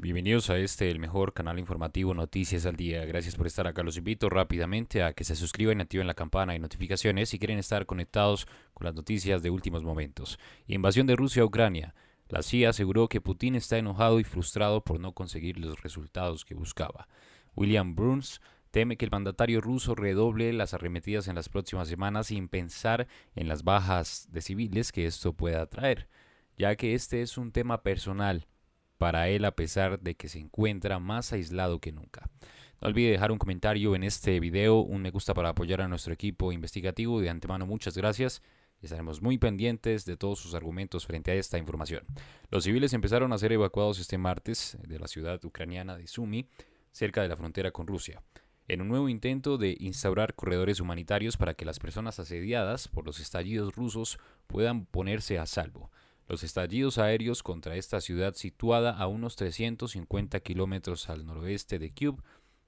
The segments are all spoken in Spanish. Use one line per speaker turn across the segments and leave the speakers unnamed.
Bienvenidos a este, el mejor canal informativo Noticias al Día. Gracias por estar acá. Los invito rápidamente a que se suscriban y activen la campana de notificaciones si quieren estar conectados con las noticias de últimos momentos. Invasión de Rusia a Ucrania. La CIA aseguró que Putin está enojado y frustrado por no conseguir los resultados que buscaba. William Bruns teme que el mandatario ruso redoble las arremetidas en las próximas semanas sin pensar en las bajas de civiles que esto pueda traer, ya que este es un tema personal para él a pesar de que se encuentra más aislado que nunca. No olvide dejar un comentario en este video, un me gusta para apoyar a nuestro equipo investigativo. De antemano, muchas gracias. Estaremos muy pendientes de todos sus argumentos frente a esta información. Los civiles empezaron a ser evacuados este martes de la ciudad ucraniana de Sumy, cerca de la frontera con Rusia, en un nuevo intento de instaurar corredores humanitarios para que las personas asediadas por los estallidos rusos puedan ponerse a salvo. Los estallidos aéreos contra esta ciudad situada a unos 350 kilómetros al noroeste de Cube,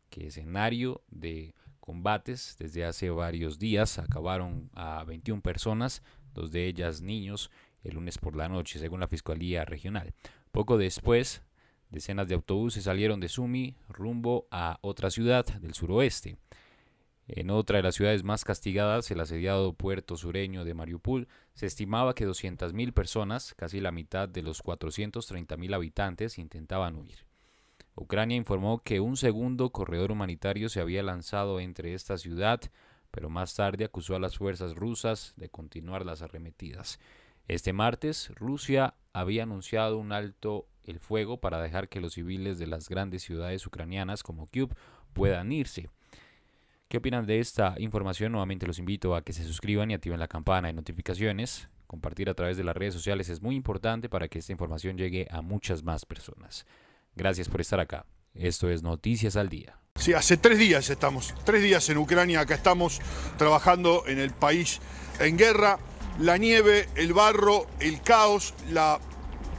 que es escenario de combates desde hace varios días, acabaron a 21 personas, dos de ellas niños, el lunes por la noche, según la Fiscalía Regional. Poco después, decenas de autobuses salieron de Sumi rumbo a otra ciudad del suroeste. En otra de las ciudades más castigadas, el asediado puerto sureño de Mariupol, se estimaba que 200.000 personas, casi la mitad de los 430.000 habitantes, intentaban huir. Ucrania informó que un segundo corredor humanitario se había lanzado entre esta ciudad, pero más tarde acusó a las fuerzas rusas de continuar las arremetidas. Este martes, Rusia había anunciado un alto el fuego para dejar que los civiles de las grandes ciudades ucranianas como Kyiv puedan irse. ¿Qué opinan de esta información? Nuevamente los invito a que se suscriban y activen la campana de notificaciones. Compartir a través de las redes sociales es muy importante para que esta información llegue a muchas más personas. Gracias por estar acá. Esto es Noticias al Día. Sí, hace tres días estamos, tres
días en Ucrania, acá estamos trabajando en el país en guerra. La nieve, el barro, el caos, la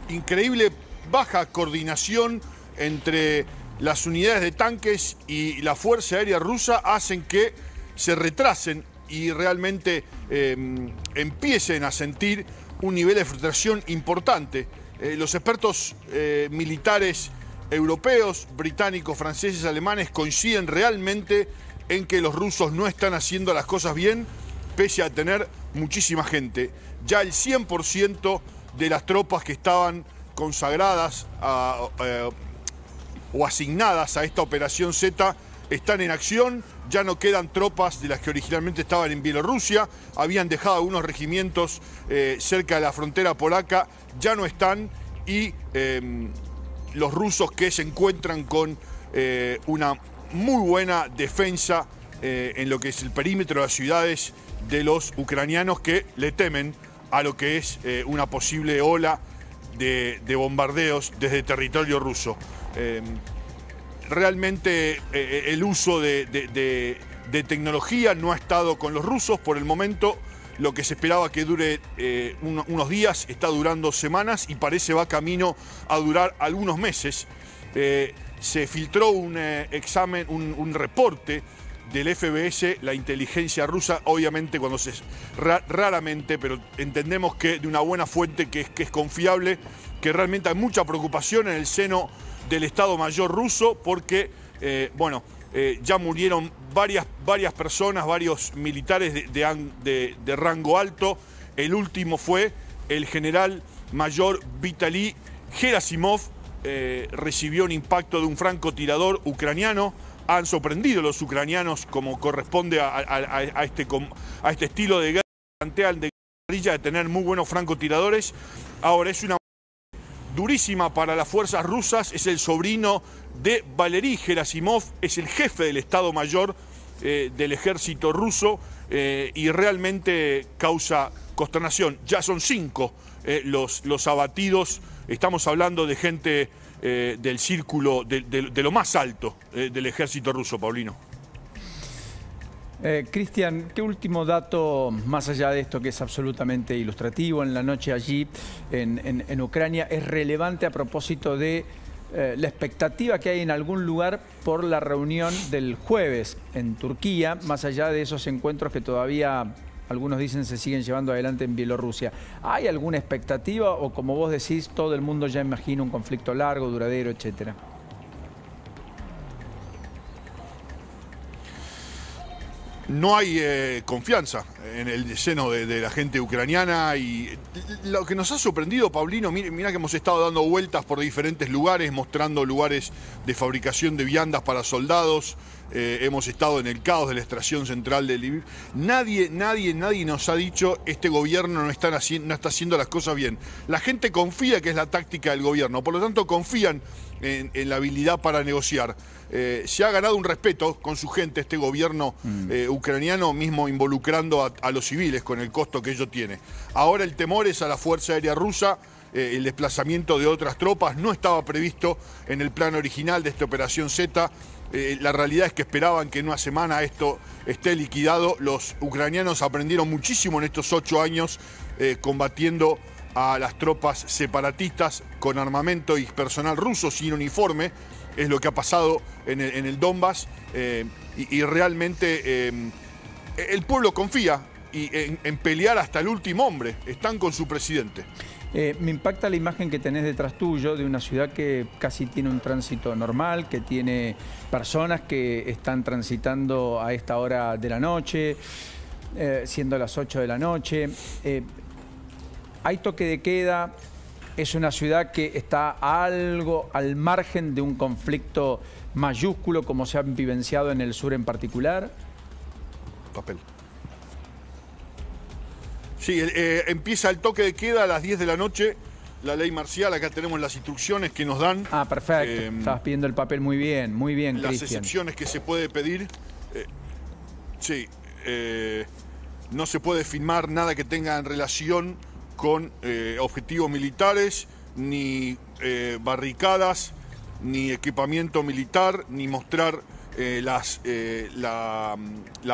increíble baja coordinación entre las unidades de tanques y la Fuerza Aérea Rusa hacen que se retrasen y realmente em, empiecen a sentir un nivel de frustración importante. Eh, los expertos eh, militares europeos, británicos, franceses, alemanes coinciden realmente en que los rusos no están haciendo las cosas bien, pese a tener muchísima gente. Ya el 100% de las tropas que estaban consagradas a eh, o asignadas a esta operación Z están en acción, ya no quedan tropas de las que originalmente estaban en Bielorrusia, habían dejado algunos regimientos eh, cerca de la frontera polaca, ya no están y em, los rusos que se encuentran con eh, una muy buena defensa eh, en lo que es el perímetro de las ciudades de los ucranianos que le temen a lo que es una posible ola de bombardeos desde territorio ruso. Em, realmente eh, eh, el uso de, tecnología no ha estado con los rusos por el momento. Lo que se esperaba que dure eh, unos días está durando semanas y parece va camino a durar algunos meses. se filtró un examen, un, reporte del FBS, la inteligencia rusa, obviamente cuando se raramente, pero entendemos que de una buena fuente que es, que es confiable, que realmente hay mucha preocupación en el seno del Estado Mayor ruso porque, eh, bueno, eh, ya murieron varias, varias, personas, varios militares de, de, rango alto. El último fue el general mayor Vitaly Gerasimov, eh, recibió un impacto de un francotirador ucraniano. Han sorprendido los ucranianos, como corresponde a, este, a este estilo de guerra, plantean de guerrilla de tener muy buenos francotiradores. Ahora es una durísima para las fuerzas rusas, es el sobrino de Valery Gerasimov, es el jefe del Estado Mayor eh, del ejército ruso eh, y realmente causa consternación. Ya son cinco eh, los, los, abatidos, estamos hablando de gente del círculo, de, lo más alto del ejército ruso, Paulino.
Eh, Cristian, ¿qué último dato, más allá de esto que es absolutamente ilustrativo, en la noche allí en, Ucrania, es relevante a propósito de eh, la expectativa que hay en algún lugar por la reunión del jueves en Turquía, más allá de esos encuentros que todavía algunos dicen se siguen llevando adelante en Bielorrusia. ¿Hay alguna expectativa o como vos decís, todo el mundo ya imagina un conflicto largo, duradero, etcétera?
no hay eh, confianza en el seno de, de, la gente ucraniana y lo que nos ha sorprendido, Paulino, mira que hemos estado dando vueltas por diferentes lugares, mostrando lugares de fabricación de viandas para soldados, eh, hemos estado en el caos de la extracción central de Lviv. Nadie, nadie, nadie nos ha dicho este gobierno no, está haciendo las cosas bien. La gente confía que es la táctica del gobierno, por lo tanto confían en, la habilidad para negociar. Eh, se ha ganado un respeto con su gente este gobierno mm. eh, ucraniano, mismo involucrando a, los civiles con el costo que ellos tiene. Ahora el temor es a la Fuerza Aérea Rusa. Eh, el desplazamiento de otras tropas no estaba previsto en el plan original de esta operación Z. Eh, la realidad es que esperaban que en una semana esto esté liquidado. Los ucranianos aprendieron muchísimo en estos ocho años eh, combatiendo a las tropas separatistas con armamento y personal ruso sin uniforme. Es lo que ha pasado en el, Donbass y, realmente el pueblo confía y, en pelear hasta el último hombre. Están con su presidente.
Eh, me impacta la imagen que tenés detrás tuyo de una ciudad que casi tiene un tránsito normal, que tiene personas que están transitando a esta hora de la noche, eh, siendo las 8 de la noche. Eh, hay toque de queda, es una ciudad que está algo al margen de un conflicto mayúsculo como se ha vivenciado en el sur en particular.
Papel. Sí, eh, empieza el toque de queda a las 10 de la noche. La ley marcial, acá tenemos las instrucciones que nos dan. Ah, perfecto.
Estás em, Estabas pidiendo el papel muy bien, muy bien, Las excepciones
que se puede pedir. Eh, sí, eh, no se puede firmar nada que tenga en relación con objetivos militares, ni barricadas, ni equipamiento militar, ni mostrar eh, las, eh, la,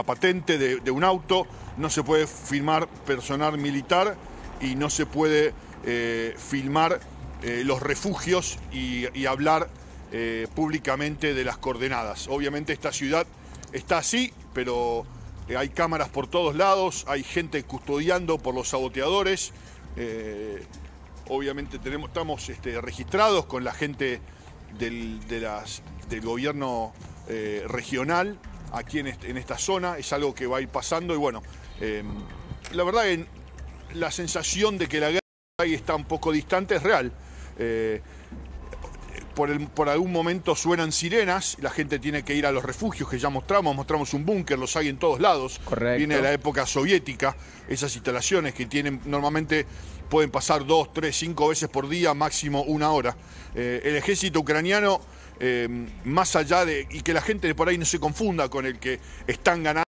patente de, un auto, no se puede filmar personal militar y no se puede eh, filmar los refugios y, hablar públicamente de las coordenadas. Obviamente esta ciudad está así, pero hay cámaras por todos lados, hay gente custodiando por los saboteadores. obviamente tenemos, estamos este, registrados con la gente del, de las, del gobierno eh, regional aquí en, esta zona, es algo que va a ir pasando y bueno, em, la verdad la sensación de que la guerra ahí está un poco distante es real. Eh, por, algún momento suenan sirenas, la gente tiene que ir a los refugios que ya mostramos, mostramos un búnker, los hay en todos lados. Viene de la época soviética, esas instalaciones que tienen normalmente pueden pasar dos, tres, cinco veces por día, máximo una hora. Eh, el ejército ucraniano Em, más allá de, y que la gente de por ahí no se confunda con el que están ganando.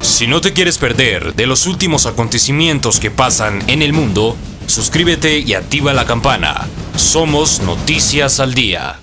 Si no te quieres perder de los últimos acontecimientos que pasan en el mundo, suscríbete y activa la campana. Somos Noticias al Día.